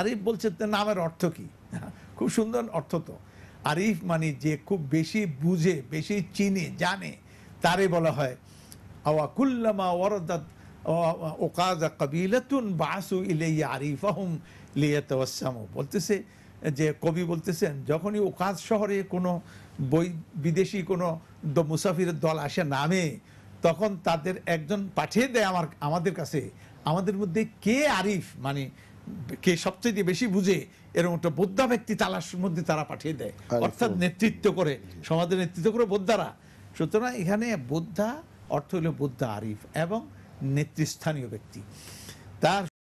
আরিফ বলছে নামের অর্থ কি খুব সুন্দর অর্থ তো আরিফ মানে যে খুব বেশি বুঝে বেশি চিনে জানে তারে বলা হয় আওয়াকুল্লামা ওরদাত ওকাজা কবিলাতুন বাসু ইলেই আরিফাহুম লিয়াতামু বলতেছে যে কবি বলতেছেন যখনই ওকাজ শহরে কোনো বই বিদেশি কোনো মুসাফিরের দল আসে নামে তখন তাদের একজন পাঠিয়ে দেয় আমার আমাদের কাছে আমাদের মধ্যে কে আরিফ মানে কে সবচেয়ে বেশি বুঝে এরকম একটা বোদ্ধা ব্যক্তি তালার মধ্যে তারা পাঠিয়ে দেয় অর্থাৎ নেতৃত্ব করে সমাজের নেতৃত্ব করে বোদ্ধারা সুতরাং এখানে বোদ্ধা অর্থ হলো বোদ্ধা আরিফ এবং নেতৃস্থানীয় ব্যক্তি তার